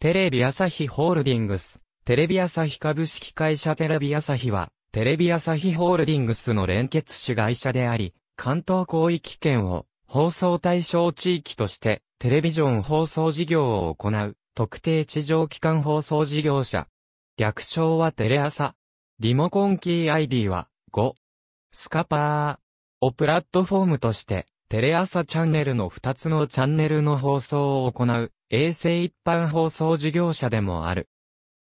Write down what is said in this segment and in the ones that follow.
テレビ朝日ホールディングス、テレビ朝日株式会社テレビ朝日は、テレビ朝日ホールディングスの連結子会社であり、関東広域圏を放送対象地域として、テレビジョン放送事業を行う、特定地上機関放送事業者。略称はテレ朝。リモコンキー ID は5。スカパーをプラットフォームとして、テレ朝チャンネルの2つのチャンネルの放送を行う、衛星一般放送事業者でもある。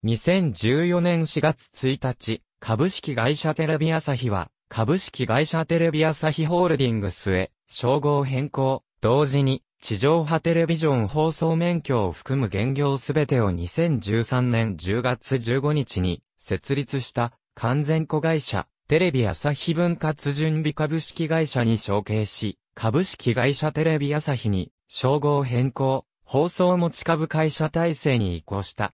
2014年4月1日、株式会社テレビ朝日は、株式会社テレビ朝日ホールディングスへ、称号変更、同時に、地上波テレビジョン放送免許を含む現業すべてを2013年10月15日に設立した完全子会社テレビ朝日分割準備株式会社に承継し、株式会社テレビ朝日に、称号変更、放送持ち株会社体制に移行した。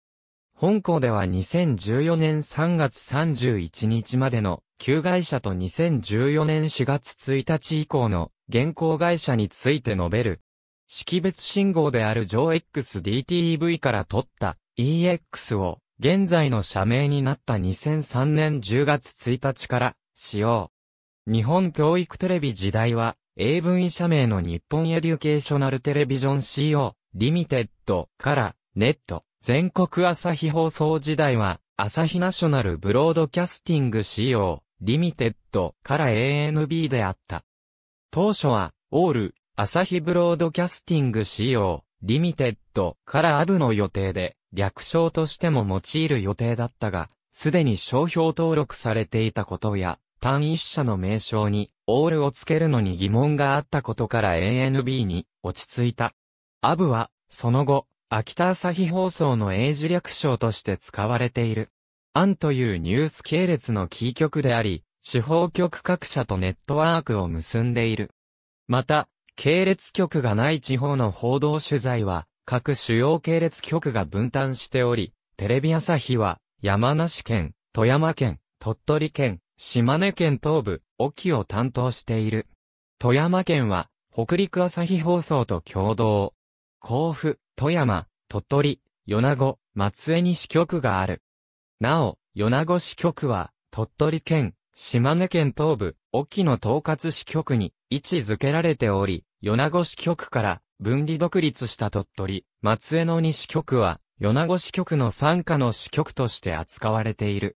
本校では2014年3月31日までの旧会社と2014年4月1日以降の現行会社について述べる。識別信号である j o x d t v から取った EX を現在の社名になった2003年10月1日から使用。日本教育テレビ時代は英文医者名の日本エデュケーショナルテレビジョン CO、リミテッドからネット、全国朝日放送時代は、朝日ナショナルブロードキャスティング CO、リミテッドから ANB であった。当初は、オール、朝日ブロードキャスティング CO、リミテッドからアブの予定で、略称としても用いる予定だったが、すでに商標登録されていたことや、単一社の名称にオールをつけるのに疑問があったことから ANB に落ち着いた。アブは、その後、秋田朝日放送の英字略称として使われている。アンというニュース系列のキー局であり、司法局各社とネットワークを結んでいる。また、系列局がない地方の報道取材は、各主要系列局が分担しており、テレビ朝日は、山梨県、富山県、鳥取県、島根県東部、沖を担当している。富山県は、北陸朝日放送と共同。甲府、富山、鳥取、米子、松江に支局がある。なお、米子支局は、鳥取県、島根県東部、沖の統括支局に位置づけられており、米子支局から分離独立した鳥取、松江の西支局は、米子支局の傘下の支局として扱われている。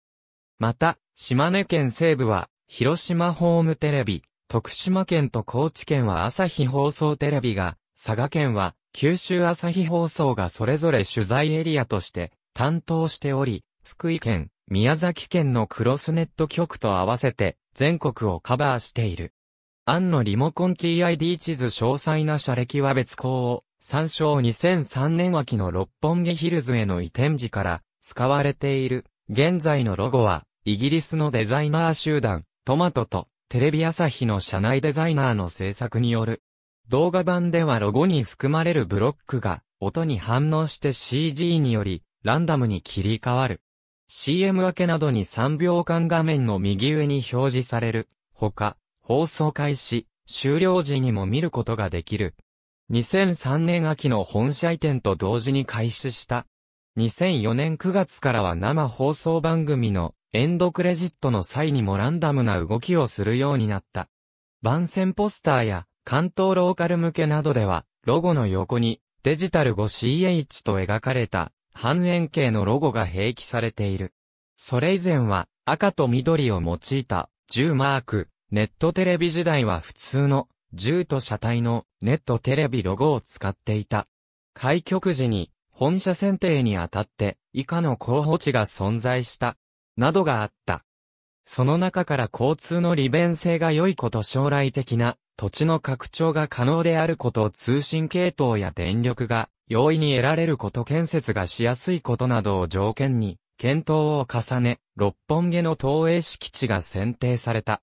また、島根県西部は、広島ホームテレビ、徳島県と高知県は朝日放送テレビが、佐賀県は九州朝日放送がそれぞれ取材エリアとして担当しており、福井県、宮崎県のクロスネット局と合わせて全国をカバーしている。案のリモコン TID 地図詳細な車歴は別項を参照2003年秋の六本木ヒルズへの移転時から使われている。現在のロゴはイギリスのデザイナー集団トマトとテレビ朝日の社内デザイナーの制作による。動画版ではロゴに含まれるブロックが音に反応して CG によりランダムに切り替わる。CM 明けなどに3秒間画面の右上に表示される。ほか、放送開始、終了時にも見ることができる。2003年秋の本社移転と同時に開始した。2004年9月からは生放送番組のエンドクレジットの際にもランダムな動きをするようになった。番宣ポスターや関東ローカル向けなどでは、ロゴの横にデジタル 5CH と描かれた半円形のロゴが併記されている。それ以前は赤と緑を用いた10マーク、ネットテレビ時代は普通の10と車体のネットテレビロゴを使っていた。開局時に本社選定にあたって以下の候補地が存在した。などがあった。その中から交通の利便性が良いこと将来的な土地の拡張が可能であること通信系統や電力が容易に得られること建設がしやすいことなどを条件に検討を重ね、六本木の投影敷地が選定された。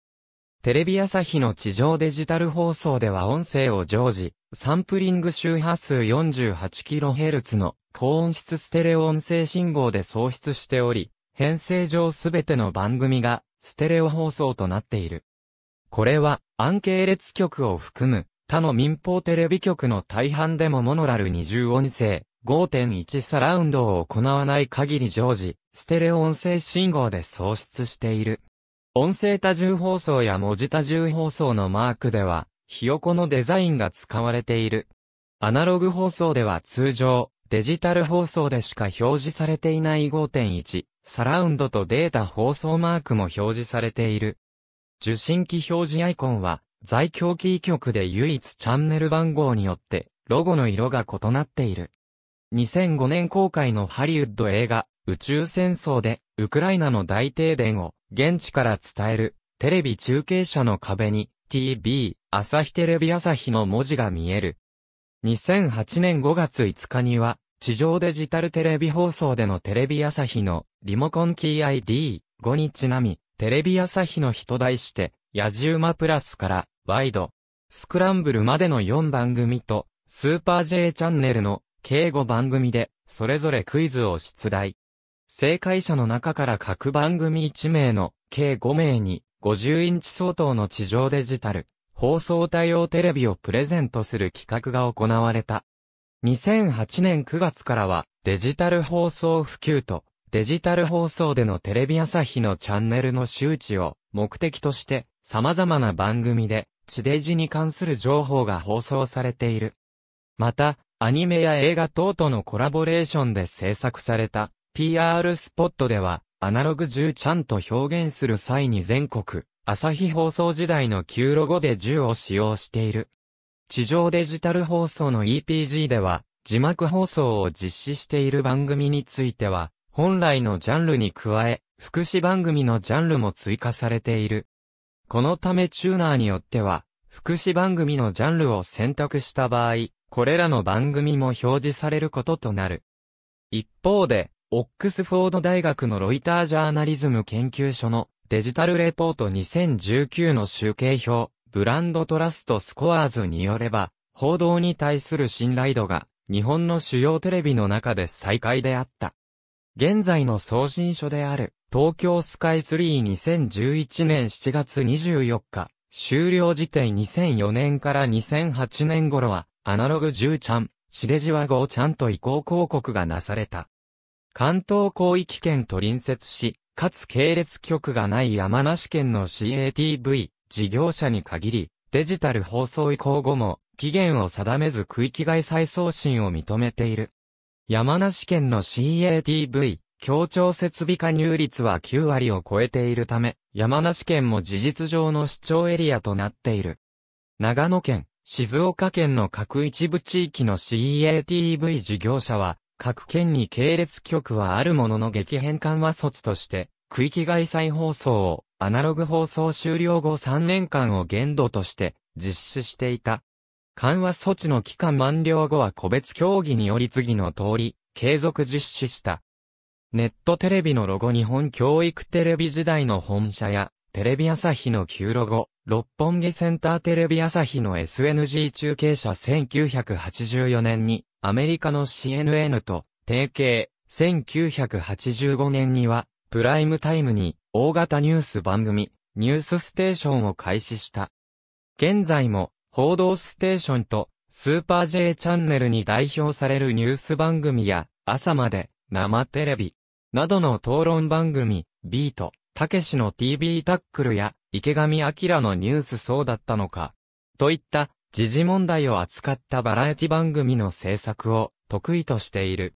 テレビ朝日の地上デジタル放送では音声を常時、サンプリング周波数 48kHz の高音質ステレオ音声信号で送出しており、編成上すべての番組が、ステレオ放送となっている。これは、ア安系列局を含む、他の民放テレビ局の大半でもモノラル二重音声、5.1サラウンドを行わない限り常時、ステレオ音声信号で創出している。音声多重放送や文字多重放送のマークでは、ひよこのデザインが使われている。アナログ放送では通常、デジタル放送でしか表示されていない5.1サラウンドとデータ放送マークも表示されている。受信機表示アイコンは、在京キー局で唯一チャンネル番号によって、ロゴの色が異なっている。2005年公開のハリウッド映画、宇宙戦争で、ウクライナの大停電を、現地から伝える、テレビ中継車の壁に、t b 朝日テレビ朝日の文字が見える。2008年5月5日には、地上デジタルテレビ放送でのテレビ朝日のリモコンキー ID5 にちなみ、テレビ朝日の人題して、野じ馬プラスからワイド、スクランブルまでの4番組と、スーパー J チャンネルの計5番組で、それぞれクイズを出題。正解者の中から各番組1名の計5名に50インチ相当の地上デジタル放送対応テレビをプレゼントする企画が行われた。2008年9月からはデジタル放送普及とデジタル放送でのテレビ朝日のチャンネルの周知を目的として様々な番組で地デジに関する情報が放送されている。また、アニメや映画等とのコラボレーションで制作された PR スポットでは、アナログ10ちゃんと表現する際に全国、朝日放送時代の旧ロゴで10を使用している。地上デジタル放送の EPG では、字幕放送を実施している番組については、本来のジャンルに加え、福祉番組のジャンルも追加されている。このためチューナーによっては、福祉番組のジャンルを選択した場合、これらの番組も表示されることとなる。一方で、オックスフォード大学のロイタージャーナリズム研究所のデジタルレポート2019の集計表ブランドトラストスコアーズによれば、報道に対する信頼度が、日本の主要テレビの中で最下位であった。現在の送信書である、東京スカイツリー2011年7月24日、終了時点2004年から2008年頃は、アナログ10ちゃん、地デジは5ちゃんと移行広告がなされた。関東広域圏と隣接し、かつ系列局がない山梨県の CATV、事業者に限り、デジタル放送移行後も、期限を定めず区域外再送信を認めている。山梨県の CATV、協調設備加入率は9割を超えているため、山梨県も事実上の市長エリアとなっている。長野県、静岡県の各一部地域の CATV 事業者は、各県に系列局はあるものの激変緩和措置として、区域外再放送をアナログ放送終了後3年間を限度として実施していた。緩和措置の期間満了後は個別協議により次の通り、継続実施した。ネットテレビのロゴ日本教育テレビ時代の本社や、テレビ朝日の旧ロゴ、六本木センターテレビ朝日の SNG 中継車1984年に、アメリカの CNN と提携、1985年には、プライムタイムに、大型ニュース番組、ニュースステーションを開始した。現在も、報道ステーションと、スーパー J チャンネルに代表されるニュース番組や、朝まで、生テレビ、などの討論番組、ビート、たけしの TV タックルや、池上彰のニュースそうだったのか、といった、時事問題を扱ったバラエティ番組の制作を得意としている。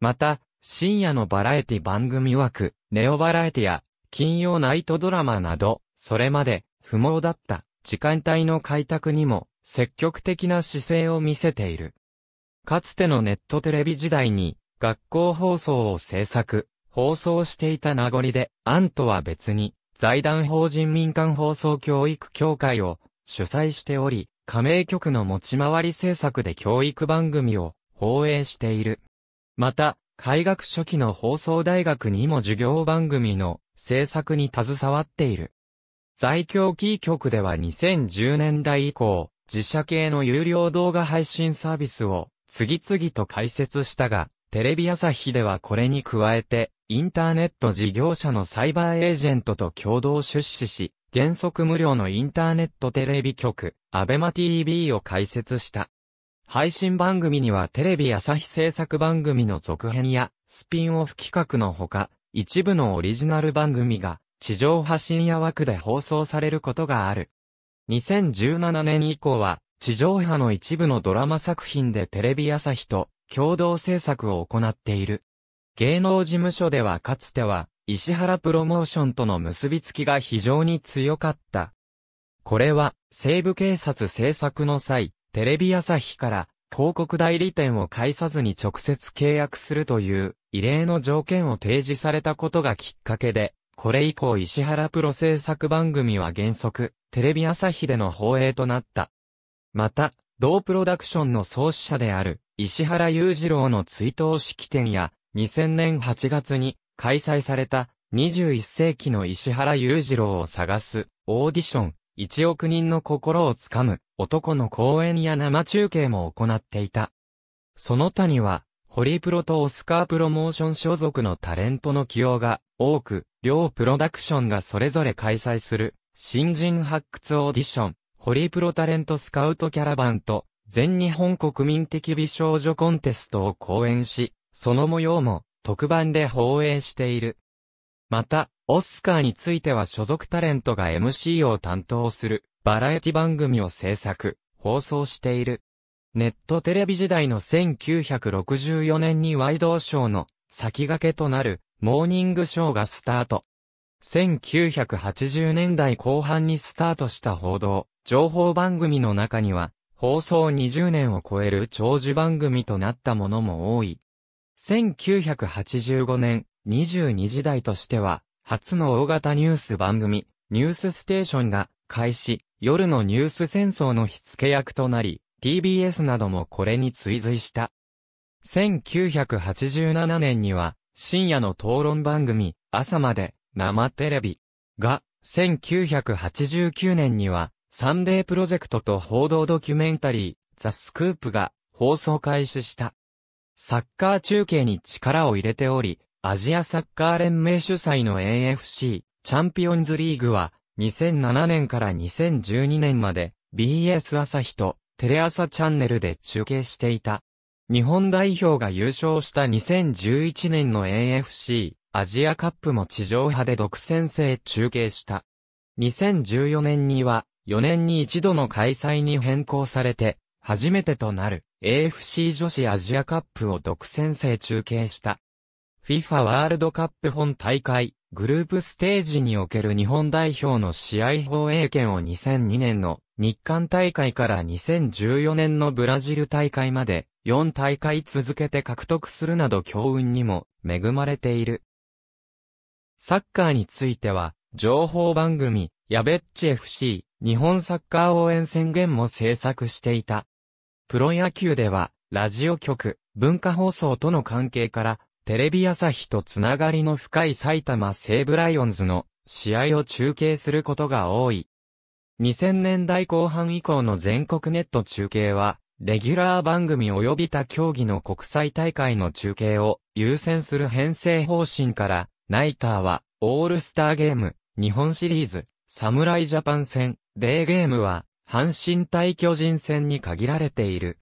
また、深夜のバラエティ番組枠、ネオバラエティや金曜ナイトドラマなど、それまで不毛だった時間帯の開拓にも積極的な姿勢を見せている。かつてのネットテレビ時代に学校放送を制作、放送していた名残で、案とは別に財団法人民間放送教育協会を主催しており、加盟局の持ち回り制作で教育番組を放映している。また、開学初期の放送大学にも授業番組の制作に携わっている。在京キー局では2010年代以降、自社系の有料動画配信サービスを次々と開設したが、テレビ朝日ではこれに加えて、インターネット事業者のサイバーエージェントと共同出資し、原則無料のインターネットテレビ局、アベマ TV を開設した。配信番組にはテレビ朝日制作番組の続編や、スピンオフ企画のほか、一部のオリジナル番組が地上波深夜枠で放送されることがある。2017年以降は地上波の一部のドラマ作品でテレビ朝日と共同制作を行っている。芸能事務所ではかつては石原プロモーションとの結びつきが非常に強かった。これは西部警察制作の際、テレビ朝日から広告代理店を介さずに直接契約するという異例の条件を提示されたことがきっかけで、これ以降石原プロ制作番組は原則、テレビ朝日での放映となった。また、同プロダクションの創始者である石原裕次郎の追悼式典や、2000年8月に開催された21世紀の石原裕次郎を探すオーディション1億人の心をつかむ男の講演や生中継も行っていた。その他には、ホリプロとオスカープロモーション所属のタレントの起用が多く、両プロダクションがそれぞれ開催する、新人発掘オーディション、ホリプロタレントスカウトキャラバンと、全日本国民的美少女コンテストを講演し、その模様も特番で放映している。また、オスカーについては所属タレントが MC を担当するバラエティ番組を制作、放送している。ネットテレビ時代の1964年にワイドショーの先駆けとなるモーニングショーがスタート。1980年代後半にスタートした報道、情報番組の中には、放送20年を超える長寿番組となったものも多い。1985年、22時台としては、初の大型ニュース番組、ニュースステーションが開始、夜のニュース戦争の火付け役となり、TBS などもこれに追随した。1987年には、深夜の討論番組、朝まで、生テレビ、が、1989年には、サンデープロジェクトと報道ドキュメンタリー、ザ・スクープが、放送開始した。サッカー中継に力を入れており、アジアサッカー連盟主催の AFC チャンピオンズリーグは2007年から2012年まで BS 朝日とテレ朝チャンネルで中継していた。日本代表が優勝した2011年の AFC アジアカップも地上波で独占制中継した。2014年には4年に一度の開催に変更されて初めてとなる AFC 女子アジアカップを独占制中継した。FIFA ワールドカップ本大会、グループステージにおける日本代表の試合放映権を2002年の日韓大会から2014年のブラジル大会まで4大会続けて獲得するなど強運にも恵まれている。サッカーについては、情報番組、やべっち FC、日本サッカー応援宣言も制作していた。プロ野球では、ラジオ局、文化放送との関係から、テレビ朝日とつながりの深い埼玉西武ライオンズの試合を中継することが多い。2000年代後半以降の全国ネット中継は、レギュラー番組及び他競技の国際大会の中継を優先する編成方針から、ナイターは、オールスターゲーム、日本シリーズ、侍ジャパン戦、デーゲームは、阪神対巨人戦に限られている。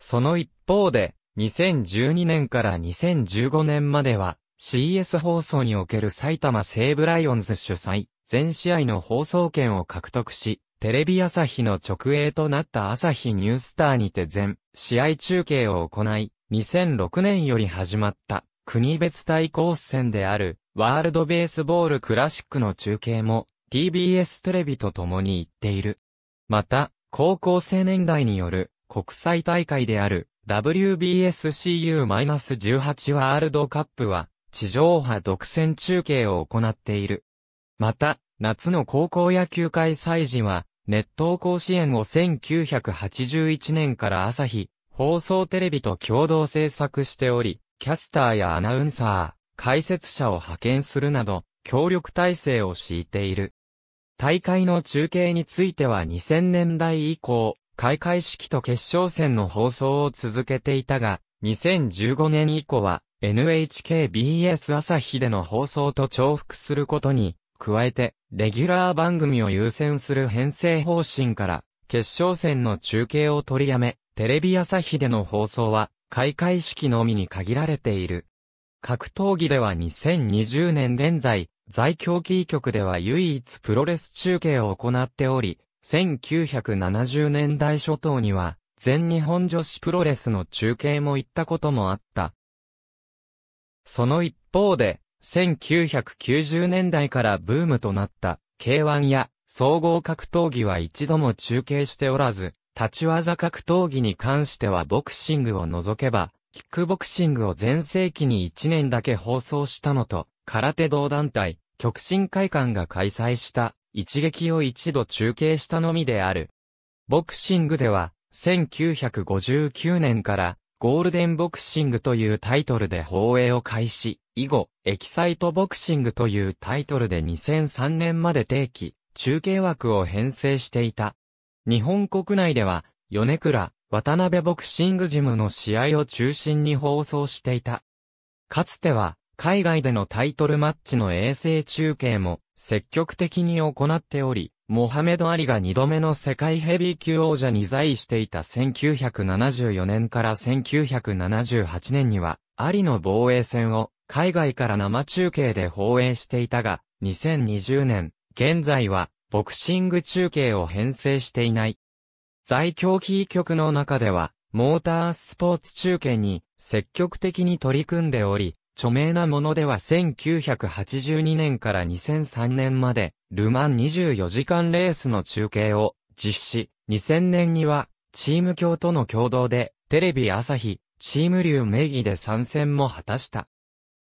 その一方で、2012年から2015年までは、CS 放送における埼玉西武ライオンズ主催、全試合の放送権を獲得し、テレビ朝日の直営となった朝日ニュースターにて全試合中継を行い、2006年より始まった国別対抗戦であるワールドベースボールクラシックの中継も TBS テレビと共に行っている。また、高校生年代による国際大会である WBSCU-18 ワールドカップは、地上波独占中継を行っている。また、夏の高校野球開催時は、熱湯甲子園を1981年から朝日、放送テレビと共同制作しており、キャスターやアナウンサー、解説者を派遣するなど、協力体制を敷いている。大会の中継については2000年代以降、開会式と決勝戦の放送を続けていたが、2015年以降は NHKBS 朝日での放送と重複することに、加えて、レギュラー番組を優先する編成方針から、決勝戦の中継を取りやめ、テレビ朝日での放送は、開会式のみに限られている。格闘技では2020年現在、在京キー局では唯一プロレス中継を行っており、1970年代初頭には、全日本女子プロレスの中継も行ったこともあった。その一方で、1990年代からブームとなった、K1 や総合格闘技は一度も中継しておらず、立ち技格闘技に関してはボクシングを除けば、キックボクシングを全盛期に1年だけ放送したのと、空手道団体、極真会館が開催した一撃を一度中継したのみである。ボクシングでは、1959年からゴールデンボクシングというタイトルで放映を開始、以後、エキサイトボクシングというタイトルで2003年まで定期、中継枠を編成していた。日本国内では、米倉、渡辺ボクシングジムの試合を中心に放送していた。かつては、海外でのタイトルマッチの衛星中継も、積極的に行っており、モハメド・アリが2度目の世界ヘビー級王者に在位していた1974年から1978年には、アリの防衛戦を海外から生中継で放映していたが、2020年、現在はボクシング中継を編成していない。在京キー局の中では、モータースポーツ中継に積極的に取り組んでおり、著名なものでは1982年から2003年まで、ルマン24時間レースの中継を実施。2000年には、チーム協との共同で、テレビ朝日、チーム流名義で参戦も果たした。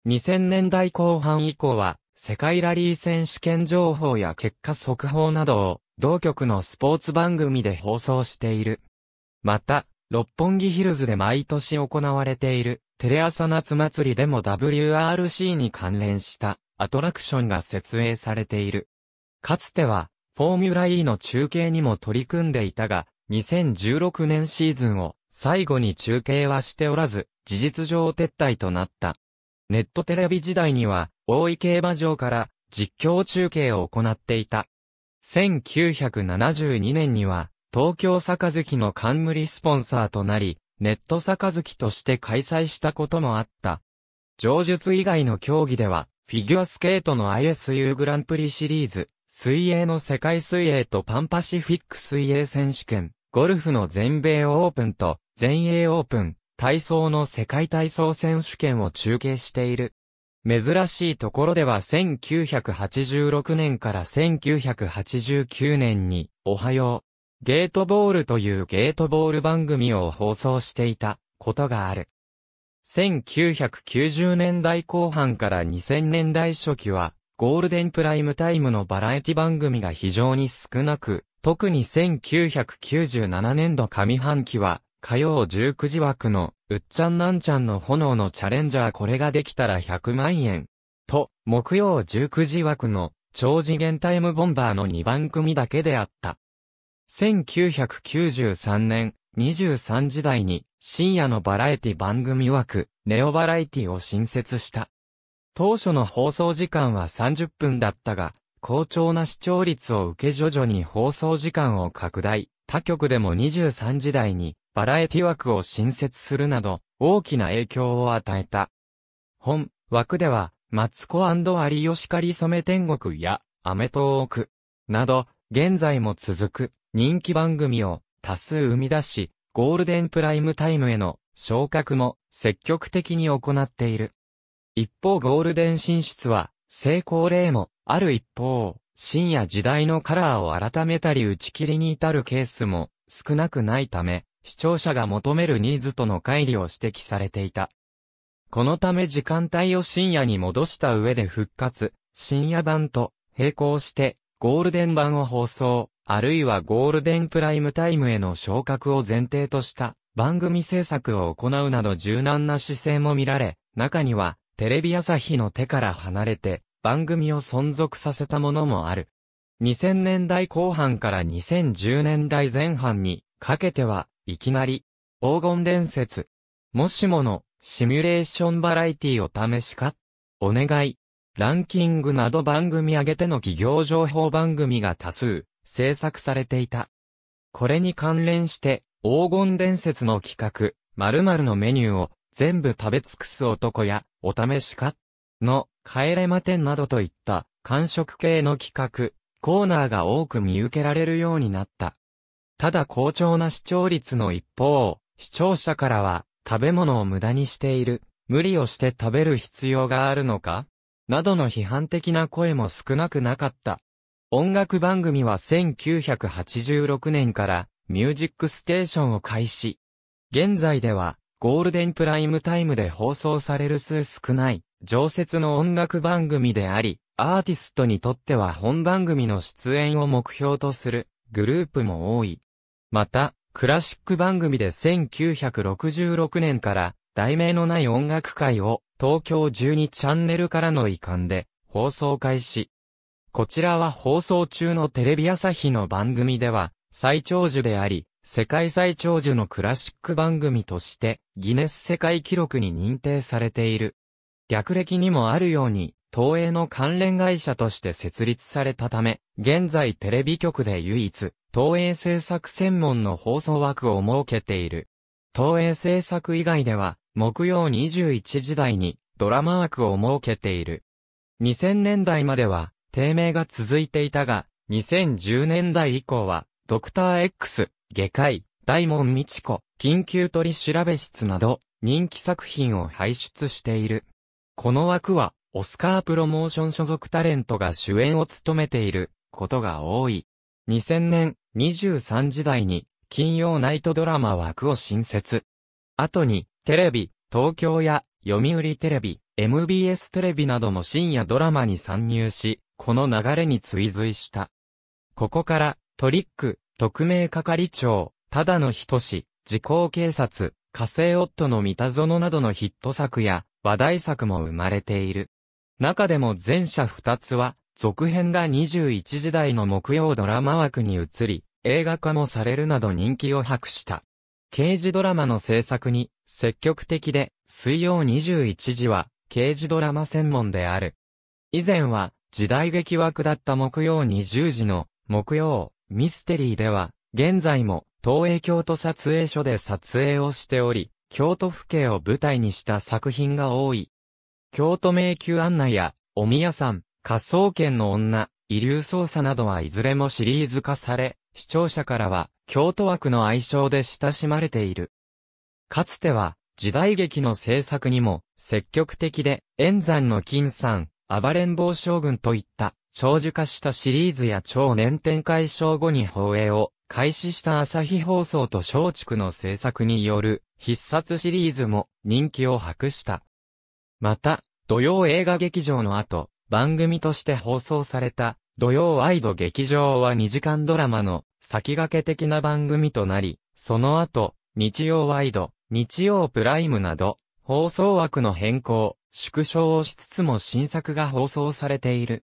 2000年代後半以降は、世界ラリー選手権情報や結果速報などを、同局のスポーツ番組で放送している。また、六本木ヒルズで毎年行われている、テレ朝夏祭りでも WRC に関連したアトラクションが設営されている。かつては、フォーミュラ E の中継にも取り組んでいたが、2016年シーズンを最後に中継はしておらず、事実上撤退となった。ネットテレビ時代には、大井競馬場から実況中継を行っていた。1972年には、東京坂月の冠スポンサーとなり、ネット杯として開催したこともあった。上述以外の競技では、フィギュアスケートの ISU グランプリシリーズ、水泳の世界水泳とパンパシフィック水泳選手権、ゴルフの全米オープンと全英オープン、体操の世界体操選手権を中継している。珍しいところでは1986年から1989年に、おはよう。ゲートボールというゲートボール番組を放送していたことがある。1990年代後半から2000年代初期は、ゴールデンプライムタイムのバラエティ番組が非常に少なく、特に1997年度上半期は、火曜19時枠の、うっちゃんなんちゃんの炎のチャレンジャーこれができたら100万円。と、木曜19時枠の、超次元タイムボンバーの2番組だけであった。1993年、23時代に深夜のバラエティ番組枠、ネオバラエティを新設した。当初の放送時間は30分だったが、好調な視聴率を受け徐々に放送時間を拡大、他局でも23時代にバラエティ枠を新設するなど、大きな影響を与えた。本、枠では、マツコ有吉カり染め天国や、アメトーーク、など、現在も続く、人気番組を多数生み出し、ゴールデンプライムタイムへの昇格も積極的に行っている。一方ゴールデン進出は成功例もある一方、深夜時代のカラーを改めたり打ち切りに至るケースも少なくないため、視聴者が求めるニーズとの乖離を指摘されていた。このため時間帯を深夜に戻した上で復活、深夜版と並行してゴールデン版を放送、あるいはゴールデンプライムタイムへの昇格を前提とした番組制作を行うなど柔軟な姿勢も見られ、中にはテレビ朝日の手から離れて番組を存続させたものもある。2000年代後半から2010年代前半にかけては、いきなり、黄金伝説、もしものシミュレーションバラエティを試しかお願い。ランキングなど番組上げての企業情報番組が多数制作されていた。これに関連して、黄金伝説の企画、〇〇のメニューを全部食べ尽くす男や、お試しかの、帰れまんなどといった、感触系の企画、コーナーが多く見受けられるようになった。ただ好調な視聴率の一方、視聴者からは、食べ物を無駄にしている、無理をして食べる必要があるのかなどの批判的な声も少なくなかった。音楽番組は1986年からミュージックステーションを開始。現在ではゴールデンプライムタイムで放送される数少ない常設の音楽番組であり、アーティストにとっては本番組の出演を目標とするグループも多い。また、クラシック番組で1966年から題名のない音楽会を東京12チャンネルからの遺憾で放送開始。こちらは放送中のテレビ朝日の番組では、最長寿であり、世界最長寿のクラシック番組として、ギネス世界記録に認定されている。略歴にもあるように、東映の関連会社として設立されたため、現在テレビ局で唯一、東映制作専門の放送枠を設けている。東映制作以外では、木曜21時台にドラマ枠を設けている。2000年代までは、低迷が続いていたが、2010年代以降は、ドクター X、外科医、大門道子、緊急取調べ室など、人気作品を輩出している。この枠は、オスカープロモーション所属タレントが主演を務めていることが多い。2000年、23時代に、金曜ナイトドラマ枠を新設。後に、テレビ、東京や、読売テレビ、MBS テレビなどの深夜ドラマに参入し、この流れに追随した。ここから、トリック、特命係長、ただの人志、時効警察、火星夫の三田園などのヒット作や話題作も生まれている。中でも前者二つは、続編が21時代の木曜ドラマ枠に移り、映画化もされるなど人気を博した。刑事ドラマの制作に積極的で、水曜21時は刑事ドラマ専門である。以前は、時代劇枠だった木曜20時の、木曜、ミステリーでは、現在も、東映京都撮影所で撮影をしており、京都府警を舞台にした作品が多い。京都迷宮案内や、お宮さん、仮想圏の女、遺留捜査などはいずれもシリーズ化され、視聴者からは、京都枠の愛称で親しまれている。かつては、時代劇の制作にも、積極的で、炎山の金山、暴れん坊将軍といった、長寿化したシリーズや超年展開賞後に放映を開始した朝日放送と松竹の制作による必殺シリーズも人気を博した。また、土曜映画劇場の後、番組として放送された土曜アイド劇場は2時間ドラマの先駆け的な番組となり、その後、日曜ワイド、日曜プライムなど、放送枠の変更、縮小をしつつも新作が放送されている。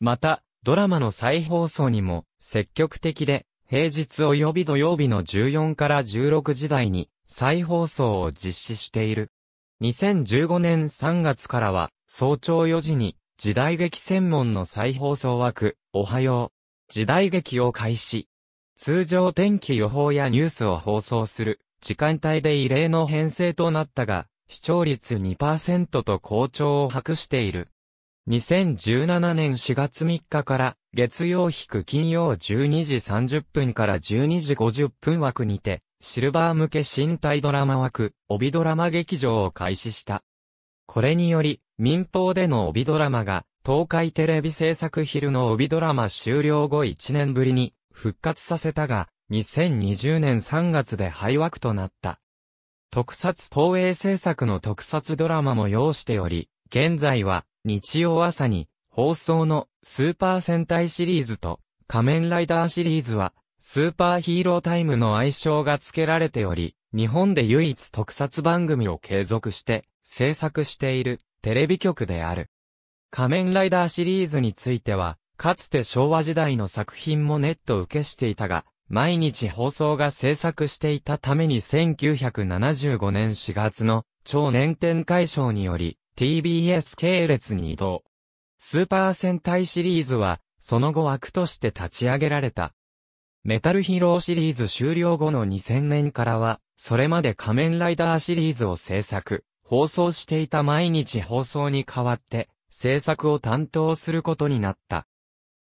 また、ドラマの再放送にも積極的で、平日及び土曜日の14から16時台に再放送を実施している。2015年3月からは、早朝4時に、時代劇専門の再放送枠、おはよう。時代劇を開始。通常天気予報やニュースを放送する、時間帯で異例の編成となったが、視聴率2%と好調を博している。2017年4月3日から月曜引金曜12時30分から12時50分枠にて、シルバー向け新体ドラマ枠、帯ドラマ劇場を開始した。これにより、民放での帯ドラマが、東海テレビ制作昼の帯ドラマ終了後1年ぶりに復活させたが、2020年3月で廃枠となった。特撮東映制作の特撮ドラマも要しており、現在は日曜朝に放送のスーパー戦隊シリーズと仮面ライダーシリーズはスーパーヒーロータイムの愛称が付けられており、日本で唯一特撮番組を継続して制作しているテレビ局である。仮面ライダーシリーズについては、かつて昭和時代の作品もネット受けしていたが、毎日放送が制作していたために1975年4月の超年展開賞により TBS 系列に移動。スーパー戦隊シリーズはその後枠として立ち上げられた。メタルヒーローシリーズ終了後の2000年からは、それまで仮面ライダーシリーズを制作、放送していた毎日放送に代わって、制作を担当することになった。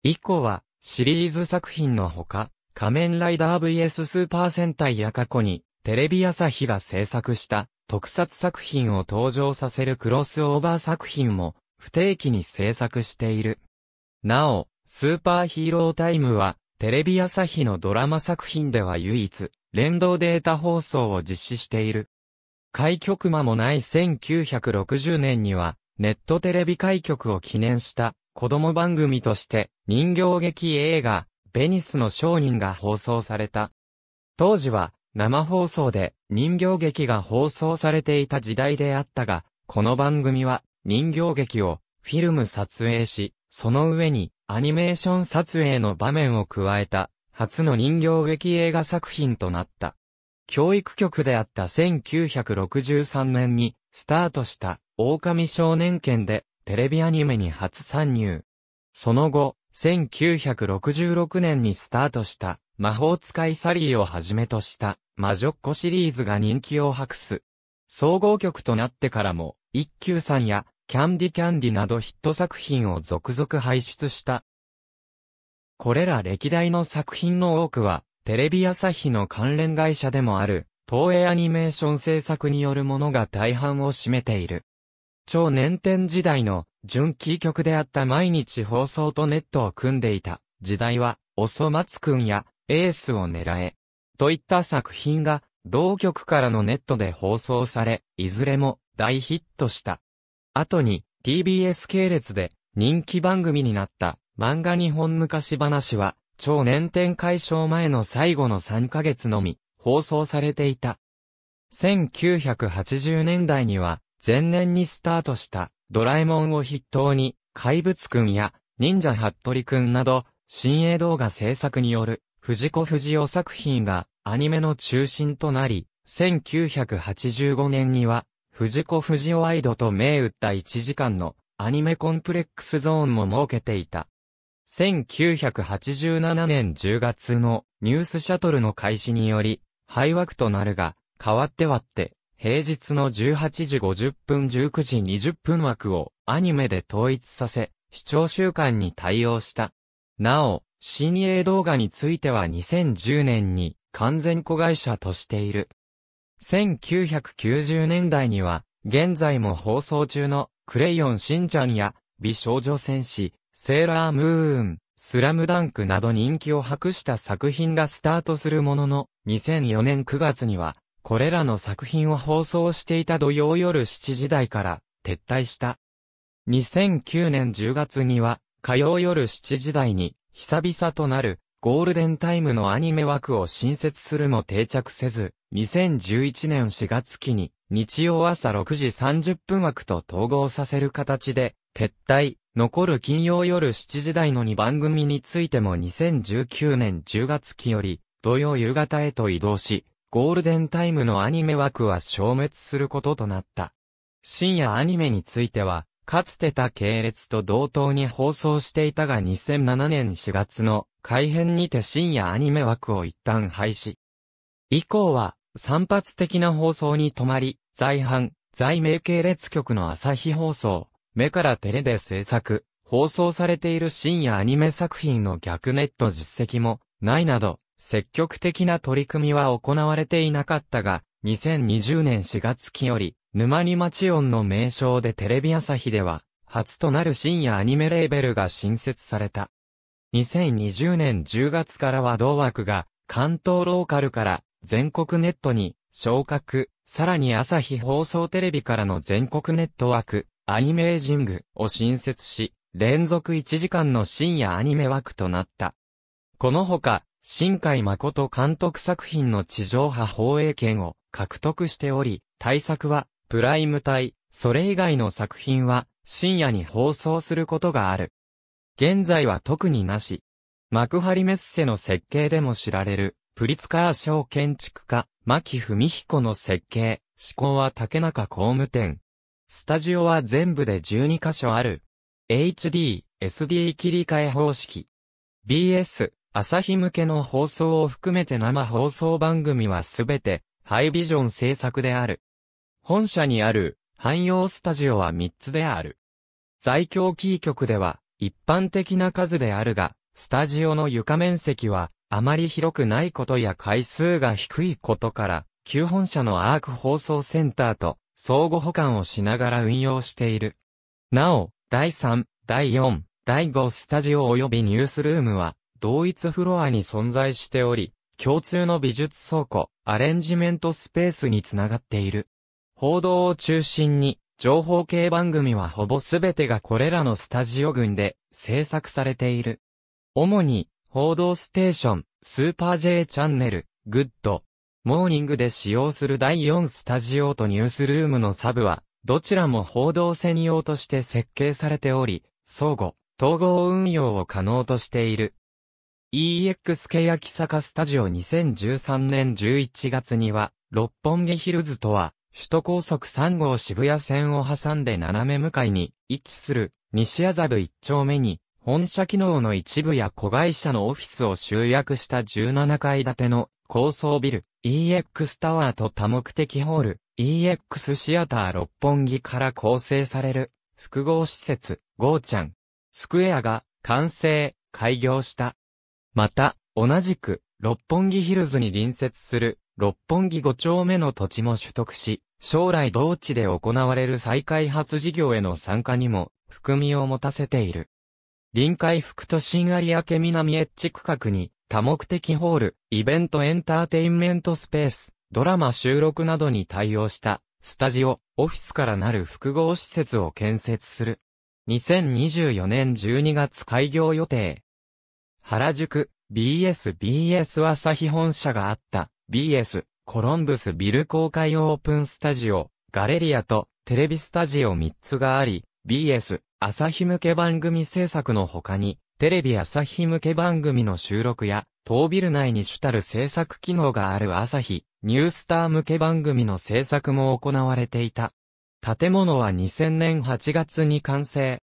以降は、シリーズ作品のほか、仮面ライダー VS スーパー戦隊や過去に、テレビ朝日が制作した特撮作品を登場させるクロスオーバー作品も不定期に制作している。なお、スーパーヒーロータイムはテレビ朝日のドラマ作品では唯一連動データ放送を実施している。開局間もない1960年にはネットテレビ開局を記念した子供番組として人形劇映画ベニスの商人が放送された。当時は生放送で人形劇が放送されていた時代であったが、この番組は人形劇をフィルム撮影し、その上にアニメーション撮影の場面を加えた初の人形劇映画作品となった。教育局であった1963年にスタートした狼少年剣でテレビアニメに初参入。その後、1966年にスタートした、魔法使いサリーをはじめとした、魔女っ子シリーズが人気を博す。総合曲となってからも、一休さんや、キャンディキャンディなどヒット作品を続々輩出した。これら歴代の作品の多くは、テレビ朝日の関連会社でもある、東映アニメーション制作によるものが大半を占めている。超年天時代の純キー局であった毎日放送とネットを組んでいた時代は、おそ松くんやエースを狙え、といった作品が同局からのネットで放送され、いずれも大ヒットした。後に TBS 系列で人気番組になった漫画日本昔話は、超年展解消前の最後の3ヶ月のみ、放送されていた。1980年代には、前年にスタートした、ドラえもんを筆頭に、怪物くんや、忍者ハットリくんなど、新鋭動画制作による、藤子不二雄作品が、アニメの中心となり、1985年には、藤子不二雄アイドと銘打った1時間の、アニメコンプレックスゾーンも設けていた。1987年10月のニュースシャトルの開始により、廃枠となるが、変わって割って、平日の18時50分19時20分枠をアニメで統一させ、視聴習慣に対応した。なお、新鋭動画については2010年に完全子会社としている。1990年代には、現在も放送中のクレヨンしんちゃんや美少女戦士、セーラームーン、スラムダンクなど人気を博した作品がスタートするものの、2004年9月にはこれらの作品を放送していた土曜夜7時台から撤退した。2009年10月には火曜夜7時台に久々となるゴールデンタイムのアニメ枠を新設するも定着せず、2011年4月期に日曜朝6時30分枠と統合させる形で撤退、残る金曜夜7時台の2番組についても2019年10月期より土曜夕方へと移動し、ゴールデンタイムのアニメ枠は消滅することとなった。深夜アニメについては、かつてた系列と同等に放送していたが2007年4月の改編にて深夜アニメ枠を一旦廃止。以降は、散発的な放送に止まり、在阪、在名系列局の朝日放送、目からテレで制作、放送されている深夜アニメ作品の逆ネット実績も、ないなど、積極的な取り組みは行われていなかったが、2020年4月期より、沼に町音の名称でテレビ朝日では、初となる深夜アニメレーベルが新設された。2020年10月からは同枠が、関東ローカルから全国ネットに昇格、さらに朝日放送テレビからの全国ネット枠、アニメージングを新設し、連続1時間の深夜アニメ枠となった。この他、新海誠監督作品の地上波放映権を獲得しており、対策は、プライム帯、それ以外の作品は、深夜に放送することがある。現在は特になし。幕張メッセの設計でも知られる、プリツカー賞建築家、牧文彦の設計、思考は竹中工務店。スタジオは全部で12箇所ある。HD、SD 切り替え方式。BS、朝日向けの放送を含めて生放送番組はすべて、ハイビジョン制作である。本社にある、汎用スタジオは3つである。在京キー局では、一般的な数であるが、スタジオの床面積は、あまり広くないことや回数が低いことから、旧本社のアーク放送センターと相互補完をしながら運用している。なお、第3、第4、第5スタジオ及びニュースルームは、同一フロアに存在しており、共通の美術倉庫、アレンジメントスペースにつながっている。報道を中心に、情報系番組はほぼすべてがこれらのスタジオ群で制作されている。主に、報道ステーション、スーパー J チャンネル、グッド、モーニングで使用する第4スタジオとニュースルームのサブは、どちらも報道専用として設計されており、相互、統合運用を可能としている。EX 欅坂スタジオ2013年11月には、六本木ヒルズとは、首都高速3号渋谷線を挟んで斜め向かいに位置する西麻布1丁目に本社機能の一部や子会社のオフィスを集約した17階建ての高層ビル EX タワーと多目的ホール EX シアター六本木から構成される複合施設ゴーちゃんスクエアが完成開業した。また、同じく、六本木ヒルズに隣接する、六本木5丁目の土地も取得し、将来同地で行われる再開発事業への参加にも、含みを持たせている。臨海副都心有明南エッジ区画に、多目的ホール、イベントエンターテインメントスペース、ドラマ収録などに対応した、スタジオ、オフィスからなる複合施設を建設する。2024年12月開業予定。原宿、BSBS 朝日本社があった、BS、コロンブスビル公開オープンスタジオ、ガレリアとテレビスタジオ3つがあり、BS、朝日向け番組制作の他に、テレビ朝日向け番組の収録や、当ビル内に主たる制作機能がある朝日、ニュースター向け番組の制作も行われていた。建物は2000年8月に完成。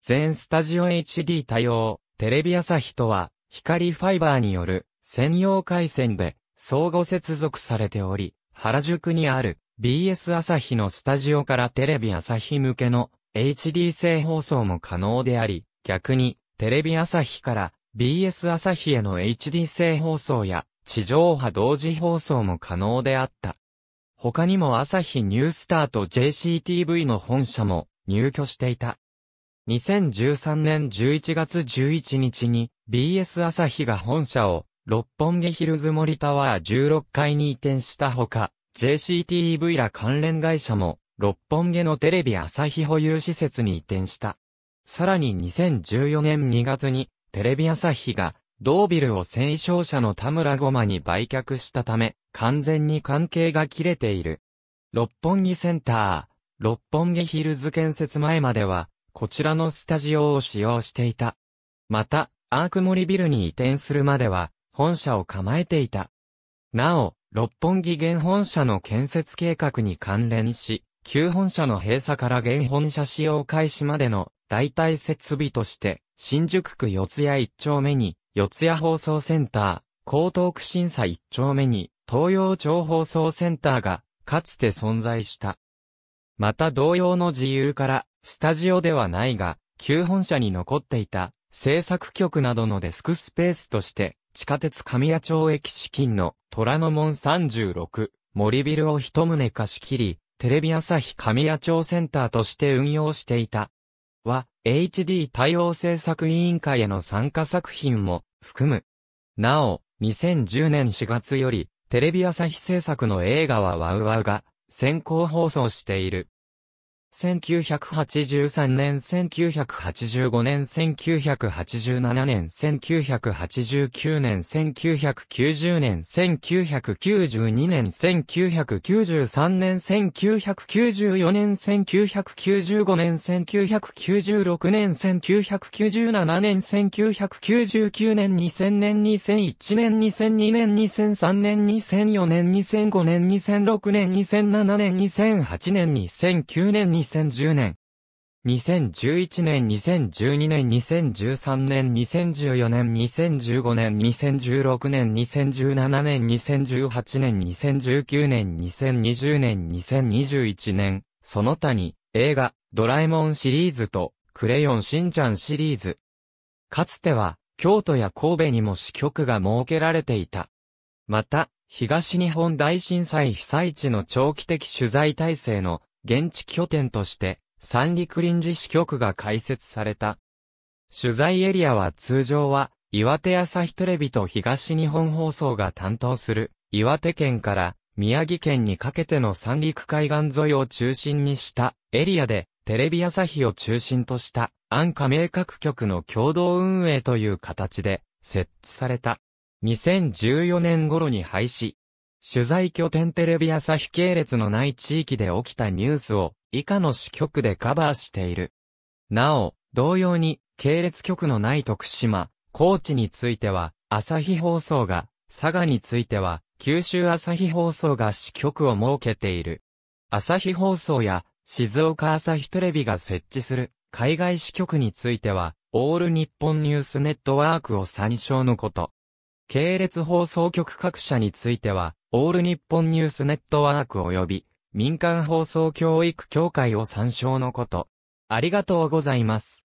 全スタジオ HD 対応。テレビ朝日とは、光ファイバーによる専用回線で相互接続されており、原宿にある BS 朝日のスタジオからテレビ朝日向けの HD 制放送も可能であり、逆にテレビ朝日から BS 朝日への HD 制放送や地上波同時放送も可能であった。他にも朝日ニュースターと JCTV の本社も入居していた。2013年11月11日に BS 朝日が本社を六本木ヒルズ森タワー16階に移転したほか、JCTV ら関連会社も六本木のテレビ朝日保有施設に移転した。さらに2014年2月にテレビ朝日が同ビルを戦勝者の田村ごまに売却したため、完全に関係が切れている。六本木センター、六本木ヒルズ建設前までは、こちらのスタジオを使用していた。また、アークモリビルに移転するまでは、本社を構えていた。なお、六本木原本社の建設計画に関連し、旧本社の閉鎖から原本社使用開始までの代替設備として、新宿区四谷一丁目に、四谷放送センター、江東区審査一丁目に、東洋町放送センターが、かつて存在した。また同様の自由から、スタジオではないが、旧本社に残っていた制作局などのデスクスペースとして、地下鉄神谷町駅資金の虎ノ門36森ビルを一棟貸し切り、テレビ朝日神谷町センターとして運用していた。は、HD 対応制作委員会への参加作品も含む。なお、2010年4月より、テレビ朝日制作の映画はワウワウが先行放送している。1983年、1985年、1987年、1989年、1990年、1992年、1993年、1994年、1995年、1996年、1997年、1999年、2000年、2001年、2002年、2003年、2004年、2005年、2006年、2007年、2008年、2009年、2010年、2011年、2012年、2013年、2014年、2015年、2016年、2017年、2018年、2019年、2020年、2021年、その他に、映画、ドラえもんシリーズと、クレヨンしんちゃんシリーズ。かつては、京都や神戸にも支局が設けられていた。また、東日本大震災被災地の長期的取材体制の現地拠点として三陸臨時支局が開設された。取材エリアは通常は岩手朝日テレビと東日本放送が担当する岩手県から宮城県にかけての三陸海岸沿いを中心にしたエリアでテレビ朝日を中心とした安価名各局の共同運営という形で設置された。2014年頃に廃止、取材拠点テレビ朝日系列のない地域で起きたニュースを以下の支局でカバーしている。なお、同様に系列局のない徳島、高知については朝日放送が、佐賀については九州朝日放送が支局を設けている。朝日放送や静岡朝日テレビが設置する海外支局については、オール日本ニュースネットワークを参照のこと。系列放送局各社については、オール日本ニュースネットワーク及び民間放送教育協会を参照のこと。ありがとうございます。